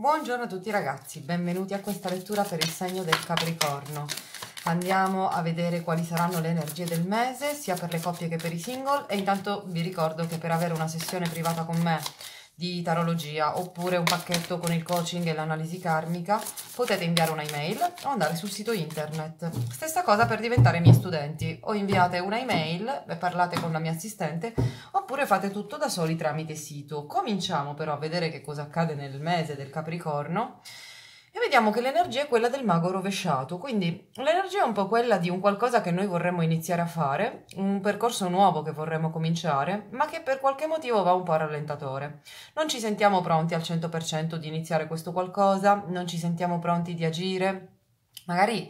Buongiorno a tutti ragazzi, benvenuti a questa lettura per il segno del Capricorno. Andiamo a vedere quali saranno le energie del mese, sia per le coppie che per i single e intanto vi ricordo che per avere una sessione privata con me di tarologia oppure un pacchetto con il coaching e l'analisi karmica, potete inviare una email o andare sul sito internet. Stessa cosa per diventare miei studenti, o inviate una email e parlate con la mia assistente, oppure fate tutto da soli tramite sito. Cominciamo però a vedere che cosa accade nel mese del Capricorno. E vediamo che l'energia è quella del mago rovesciato, quindi l'energia è un po' quella di un qualcosa che noi vorremmo iniziare a fare, un percorso nuovo che vorremmo cominciare, ma che per qualche motivo va un po' a rallentatore. Non ci sentiamo pronti al 100% di iniziare questo qualcosa, non ci sentiamo pronti di agire, magari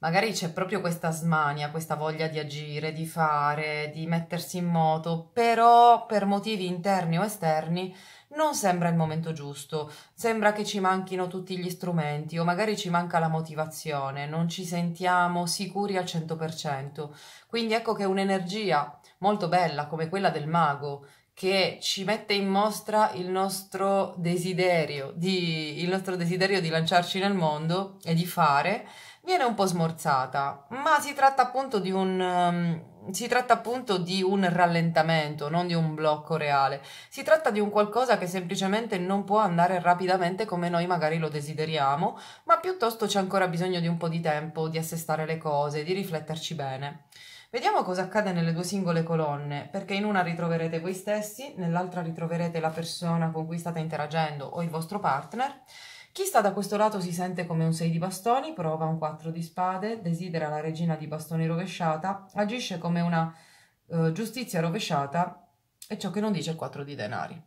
magari c'è proprio questa smania, questa voglia di agire, di fare, di mettersi in moto, però per motivi interni o esterni non sembra il momento giusto, sembra che ci manchino tutti gli strumenti o magari ci manca la motivazione, non ci sentiamo sicuri al 100%. Quindi ecco che un'energia molto bella come quella del mago che ci mette in mostra il nostro desiderio di, il nostro desiderio di lanciarci nel mondo e di fare viene un po' smorzata, ma si tratta appunto di un, um, si tratta appunto di un rallentamento, non di un blocco reale. Si tratta di un qualcosa che semplicemente non può andare rapidamente come noi magari lo desideriamo, ma piuttosto c'è ancora bisogno di un po' di tempo, di assestare le cose, di rifletterci bene. Vediamo cosa accade nelle due singole colonne, perché in una ritroverete voi stessi, nell'altra ritroverete la persona con cui state interagendo o il vostro partner chi sta da questo lato si sente come un 6 di bastoni, prova un 4 di spade, desidera la regina di bastoni rovesciata, agisce come una eh, giustizia rovesciata e ciò che non dice è 4 di denari.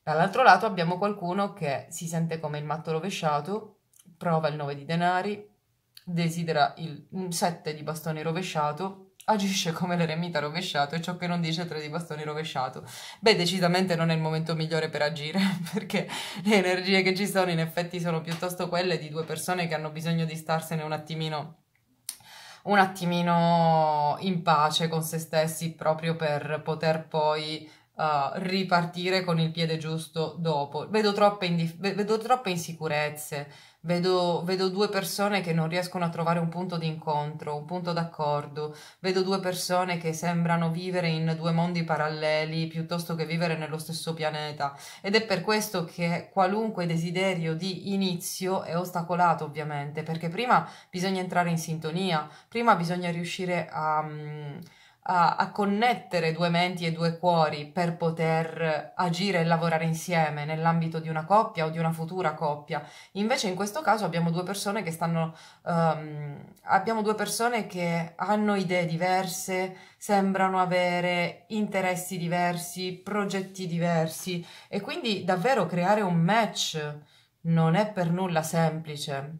Dall'altro lato abbiamo qualcuno che si sente come il matto rovesciato, prova il 9 di denari, desidera il 7 mm, di bastoni rovesciato, agisce come l'eremita rovesciato e ciò che non dice il tre di bastoni rovesciato. Beh, decisamente non è il momento migliore per agire, perché le energie che ci sono in effetti sono piuttosto quelle di due persone che hanno bisogno di starsene un attimino un attimino in pace con se stessi proprio per poter poi Uh, ripartire con il piede giusto dopo. Vedo troppe, vedo troppe insicurezze, vedo, vedo due persone che non riescono a trovare un punto di incontro, un punto d'accordo, vedo due persone che sembrano vivere in due mondi paralleli piuttosto che vivere nello stesso pianeta ed è per questo che qualunque desiderio di inizio è ostacolato ovviamente perché prima bisogna entrare in sintonia, prima bisogna riuscire a... Um, a, a, connettere due menti e due cuori per poter agire e lavorare insieme nell'ambito di una coppia o di una futura coppia. Invece in questo caso abbiamo due persone che stanno um, abbiamo due persone che hanno idee diverse, sembrano avere interessi diversi, progetti diversi e quindi davvero creare un match non è per nulla semplice.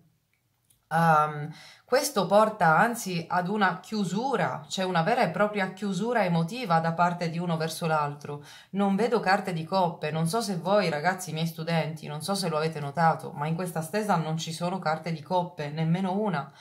Um, questo porta anzi ad una chiusura, cioè una vera e propria chiusura emotiva da parte di uno verso l'altro. Non vedo carte di coppe, non so se voi ragazzi miei studenti, non so se lo avete notato, ma in questa stesa non ci sono carte di coppe, nemmeno una,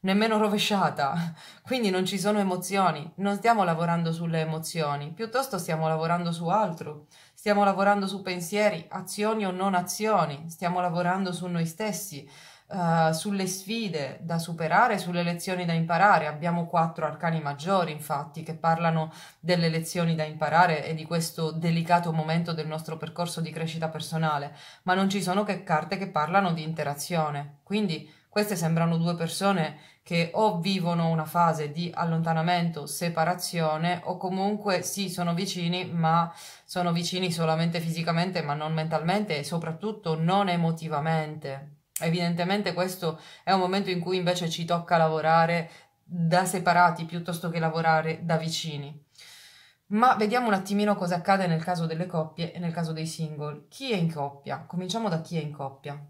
nemmeno rovesciata, quindi non ci sono emozioni, non stiamo lavorando sulle emozioni, piuttosto stiamo lavorando su altro, Stiamo lavorando su pensieri, azioni o non azioni, stiamo lavorando su noi stessi, uh, sulle sfide da superare, sulle lezioni da imparare. Abbiamo quattro arcani maggiori, infatti, che parlano delle lezioni da imparare e di questo delicato momento del nostro percorso di crescita personale, ma non ci sono che carte che parlano di interazione. Quindi queste sembrano due persone che o vivono una fase di allontanamento, separazione o comunque sì sono vicini ma sono vicini solamente fisicamente ma non mentalmente e soprattutto non emotivamente. Evidentemente questo è un momento in cui invece ci tocca lavorare da separati piuttosto che lavorare da vicini. Ma vediamo un attimino cosa accade nel caso delle coppie e nel caso dei single. Chi è in coppia? Cominciamo da chi è in coppia.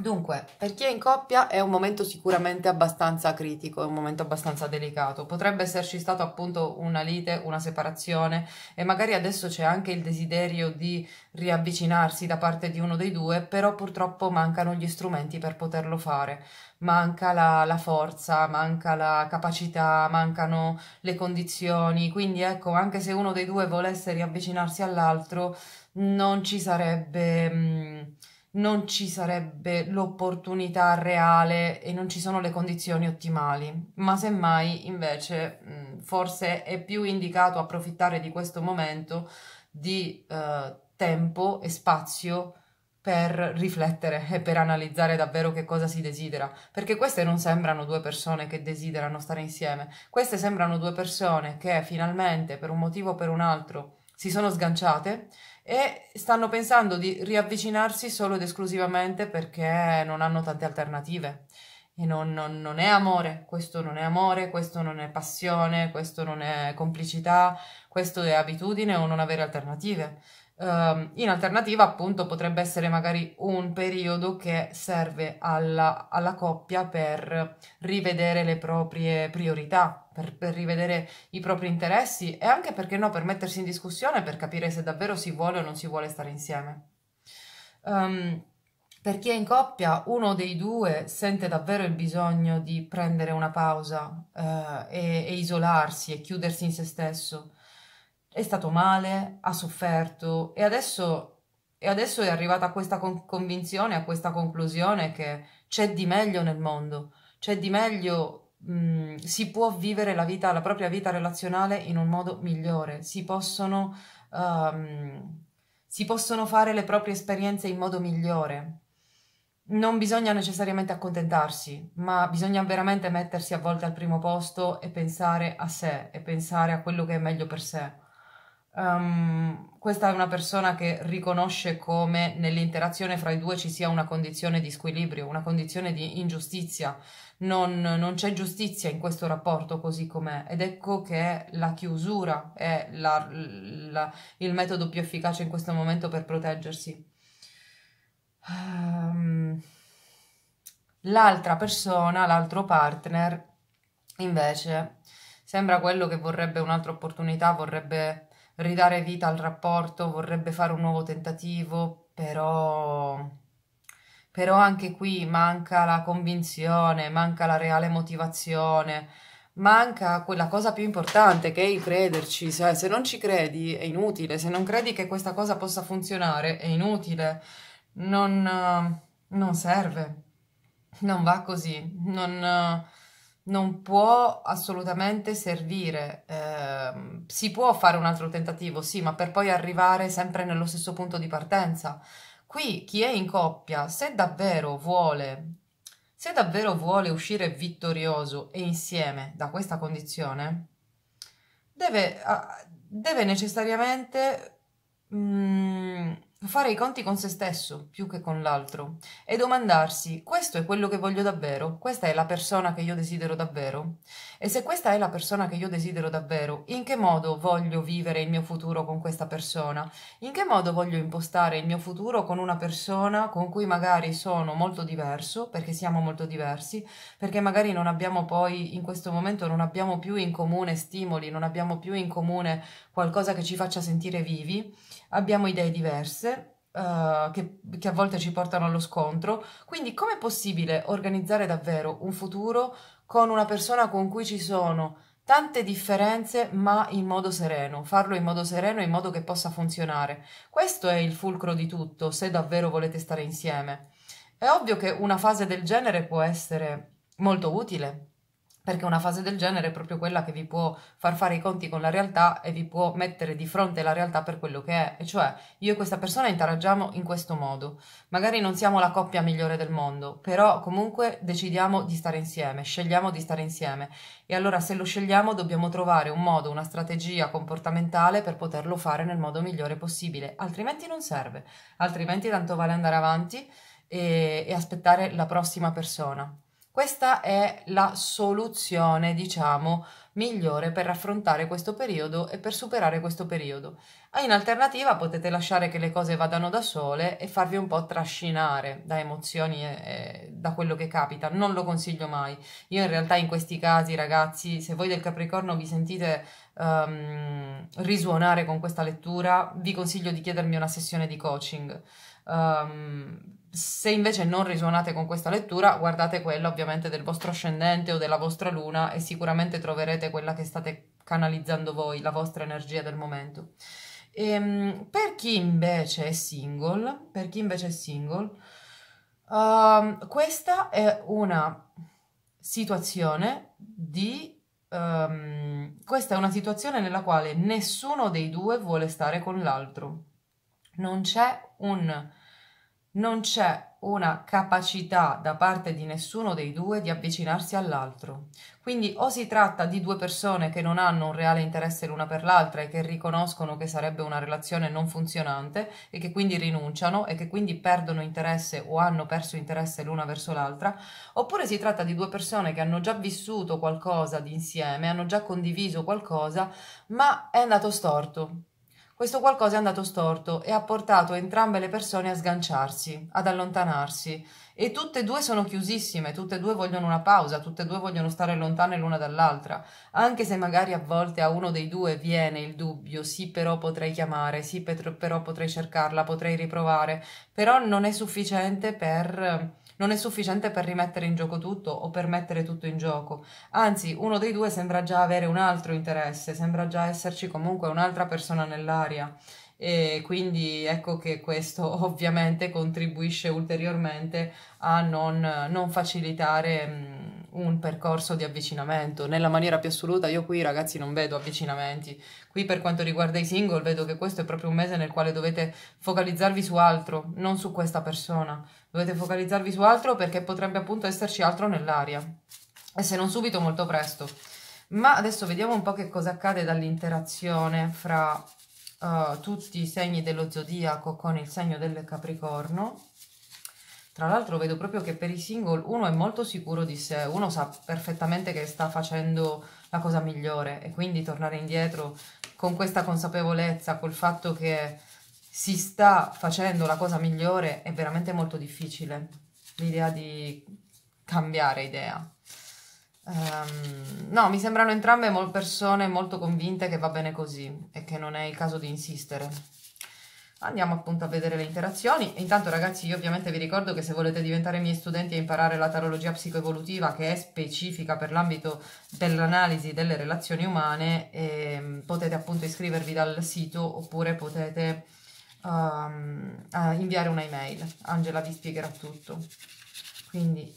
Dunque, per chi è in coppia è un momento sicuramente abbastanza critico, è un momento abbastanza delicato. Potrebbe esserci stato appunto una lite, una separazione e magari adesso c'è anche il desiderio di riavvicinarsi da parte di uno dei due, però purtroppo mancano gli strumenti per poterlo fare. Manca la, la forza, manca la capacità, mancano le condizioni, quindi ecco, anche se uno dei due volesse riavvicinarsi all'altro, non ci sarebbe... Mh, mm, non ci sarebbe l'opportunità reale e non ci sono le condizioni ottimali, ma semmai invece mm, forse è più indicato approfittare di questo momento di eh, tempo e spazio per riflettere e per analizzare davvero che cosa si desidera, perché queste non sembrano due persone che desiderano stare insieme, queste sembrano due persone che finalmente per un motivo o per un altro si sono sganciate e stanno pensando di riavvicinarsi solo ed esclusivamente perché non hanno tante alternative. E non, non, non è amore, questo non è amore, questo non è passione, questo non è complicità, questo è abitudine o non avere alternative. Um, in alternativa, appunto, potrebbe essere magari un periodo che serve alla, alla coppia per rivedere le proprie priorità, per, per, rivedere i propri interessi e anche perché no, per mettersi in discussione per capire se davvero si vuole o non si vuole stare insieme. Um, ehm, per chi è in coppia, uno dei due sente davvero il bisogno di prendere una pausa eh, e, e isolarsi e chiudersi in se stesso è stato male, ha sofferto e adesso, e adesso è arrivata a questa con convinzione, a questa conclusione che c'è di meglio nel mondo, c'è di meglio, mh, mhmm, si può vivere la vita, la propria vita relazionale in un modo migliore, si possono, um, si possono fare le proprie esperienze in modo migliore. Non bisogna necessariamente accontentarsi, ma bisogna veramente mettersi a volte al primo posto e pensare a sé e pensare a quello che è meglio per sé. Um, questa è una persona che riconosce come nell'interazione fra i due ci sia una condizione di squilibrio, una condizione di ingiustizia. Non, non c'è giustizia in questo rapporto così com'è ed ecco che la chiusura è la, la, il metodo più efficace in questo momento per proteggersi. Um, l'altra persona, l'altro partner, invece, sembra quello che vorrebbe un'altra opportunità, vorrebbe ridare vita al rapporto, vorrebbe fare un nuovo tentativo, però, però anche qui manca la convinzione, manca la reale motivazione, manca quella cosa più importante che è il crederci, cioè, se non ci credi è inutile, se non credi che questa cosa possa funzionare è inutile, non, non serve, non va così, non non può assolutamente servire. Eh, si può fare un altro tentativo, sì, ma per poi arrivare sempre nello stesso punto di partenza. Qui chi è in coppia, se davvero vuole, se davvero vuole uscire vittorioso e insieme da questa condizione, deve, ah, deve necessariamente mh, mm, fare i conti con se stesso più che con l'altro e domandarsi questo è quello che voglio davvero, questa è la persona che io desidero davvero. E se questa è la persona che io desidero davvero, in che modo voglio vivere il mio futuro con questa persona? In che modo voglio impostare il mio futuro con una persona con cui magari sono molto diverso, perché siamo molto diversi, perché magari non abbiamo poi in questo momento non abbiamo più in comune stimoli, non abbiamo più in comune qualcosa che ci faccia sentire vivi, abbiamo idee diverse Uh, che, che, a volte ci portano allo scontro. Quindi, com'è possibile organizzare davvero un futuro con una persona con cui ci sono tante differenze, ma in modo sereno, farlo in modo sereno, in modo che possa funzionare. Questo è il fulcro di tutto, se davvero volete stare insieme. È ovvio che una fase del genere può essere molto utile, perché una fase del genere è proprio quella che vi può far fare i conti con la realtà e vi può mettere di fronte la realtà per quello che è, e cioè io e questa persona interagiamo in questo modo. Magari non siamo la coppia migliore del mondo, però comunque decidiamo di stare insieme, scegliamo di stare insieme e allora se lo scegliamo dobbiamo trovare un modo, una strategia comportamentale per poterlo fare nel modo migliore possibile, altrimenti non serve, altrimenti tanto vale andare avanti e, e aspettare la prossima persona. Questa è la soluzione, diciamo, migliore per affrontare questo periodo e per superare questo periodo. In alternativa potete lasciare che le cose vadano da sole e farvi un po' trascinare da emozioni e, da quello che capita. Non lo consiglio mai. Io in realtà in questi casi, ragazzi, se voi del Capricorno vi sentite um, risuonare con questa lettura, vi consiglio di chiedermi una sessione di coaching Um, se invece non risuonate con questa lettura, guardate quella ovviamente del vostro ascendente o della vostra luna e sicuramente troverete quella che state canalizzando voi, la vostra energia del momento. E, ehm, per chi invece è single, per chi invece è single, uh, questa è una situazione di Um, questa è una situazione nella quale nessuno dei due vuole stare con l'altro. Non c'è un non c'è una capacità da parte di nessuno dei due di avvicinarsi all'altro. Quindi o si tratta di due persone che non hanno un reale interesse l'una per l'altra e che riconoscono che sarebbe una relazione non funzionante e che quindi rinunciano e che quindi perdono interesse o hanno perso interesse l'una verso l'altra, oppure si tratta di due persone che hanno già vissuto qualcosa di insieme, hanno già condiviso qualcosa, ma è andato storto questo qualcosa è andato storto e ha portato entrambe le persone a sganciarsi, ad allontanarsi. E tutte e due sono chiusissime, tutte e due vogliono una pausa, tutte e due vogliono stare lontane l'una dall'altra, anche se magari a volte a uno dei due viene il dubbio, sì però potrei chiamare, sì però potrei cercarla, potrei riprovare, però non è sufficiente per non è sufficiente per rimettere in gioco tutto o per mettere tutto in gioco. Anzi, uno dei due sembra già avere un altro interesse, sembra già esserci comunque un'altra persona nell'aria. E quindi ecco che questo ovviamente contribuisce ulteriormente a non, non facilitare. Mh, mm, un percorso di avvicinamento. Nella maniera più assoluta io qui ragazzi non vedo avvicinamenti. Qui per quanto riguarda i single vedo che questo è proprio un mese nel quale dovete focalizzarvi su altro, non su questa persona. Dovete focalizzarvi su altro perché potrebbe appunto esserci altro nell'aria. E se non subito molto presto. Ma adesso vediamo un po' che cosa accade dall'interazione fra uh, tutti i segni dello zodiaco con il segno del capricorno tra l'altro vedo proprio che per i single uno è molto sicuro di sé, uno sa perfettamente che sta facendo la cosa migliore e quindi tornare indietro con questa consapevolezza, col fatto che si sta facendo la cosa migliore è veramente molto difficile. L'idea di cambiare idea. Um, no, mi sembrano entrambe persone molto convinte che va bene così e che non è il caso di insistere. Andiamo appunto a vedere le interazioni. Intanto ragazzi io ovviamente vi ricordo che se volete diventare miei studenti e imparare la tarologia psicoevolutiva che è specifica per l'ambito dell'analisi delle relazioni umane eh, potete appunto iscrivervi dal sito oppure potete um, inviare un'email. Angela vi spiegherà tutto. Quindi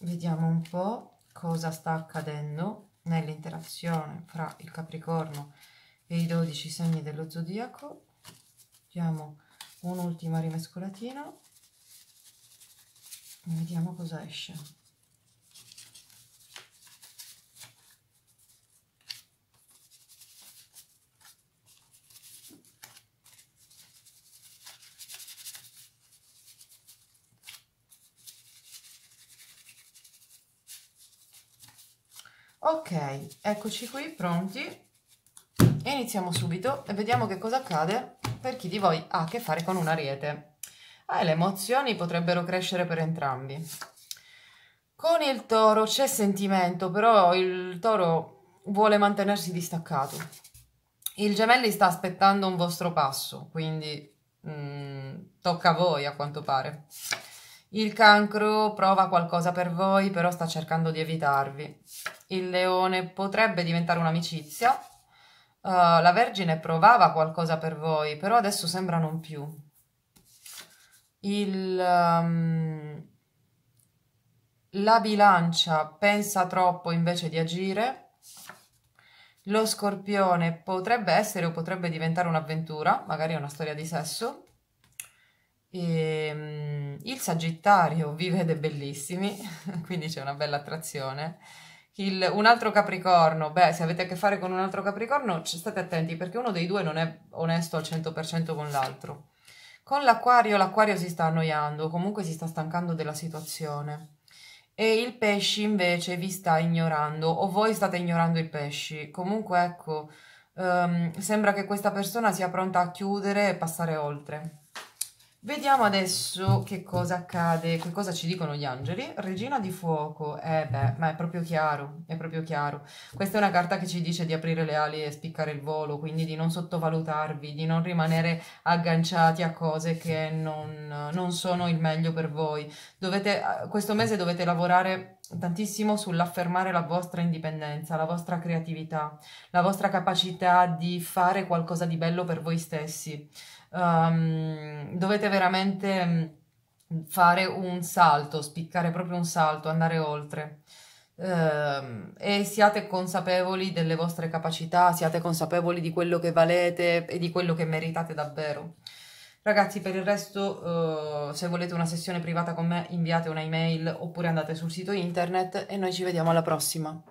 vediamo un po' cosa sta accadendo nell'interazione fra il Capricorno e i 12 segni dello zodiaco diamo un'ultima rimescolatina e vediamo cosa esce ok eccoci qui pronti iniziamo subito e vediamo che cosa accade per chi di voi ha a che fare con un ariete. Ah, eh, le emozioni potrebbero crescere per entrambi. Con il toro c'è sentimento, però il toro vuole mantenersi distaccato. Il gemelli sta aspettando un vostro passo, quindi mh, mm, tocca a voi a quanto pare. Il cancro prova qualcosa per voi, però sta cercando di evitarvi. Il leone potrebbe diventare un'amicizia, Uh, la Vergine provava qualcosa per voi, però adesso sembra non più. Il, um, la bilancia pensa troppo invece di agire. Lo scorpione potrebbe essere o potrebbe diventare un'avventura, magari una storia di sesso. E, um, il sagittario vive ed bellissimi, quindi c'è una bella attrazione. Il, un altro capricorno, beh, se avete a che fare con un altro capricorno, state attenti perché uno dei due non è onesto al 100% con l'altro. Con l'acquario, l'acquario si sta annoiando, comunque si sta stancando della situazione. E il pesci invece vi sta ignorando, o voi state ignorando i pesci. Comunque, ecco, um, sembra che questa persona sia pronta a chiudere e passare oltre. Vediamo adesso che cosa accade, che cosa ci dicono gli angeli. Regina di fuoco, eh beh, ma è proprio chiaro, è proprio chiaro. Questa è una carta che ci dice di aprire le ali e spiccare il volo, quindi di non sottovalutarvi, di non rimanere agganciati a cose che non, non sono il meglio per voi. Dovete, eh, questo mese dovete lavorare tantissimo sull'affermare la vostra indipendenza, la vostra creatività, la vostra capacità di fare qualcosa di bello per voi stessi. Um, dovete veramente mm, fare un salto, spiccare proprio un salto, andare oltre. Uh, e siate consapevoli delle vostre capacità, siate consapevoli di quello che valete e di quello che meritate davvero. Ragazzi, per il resto, eh, se volete una sessione privata con me, inviate una email oppure andate sul sito internet e noi ci vediamo alla prossima.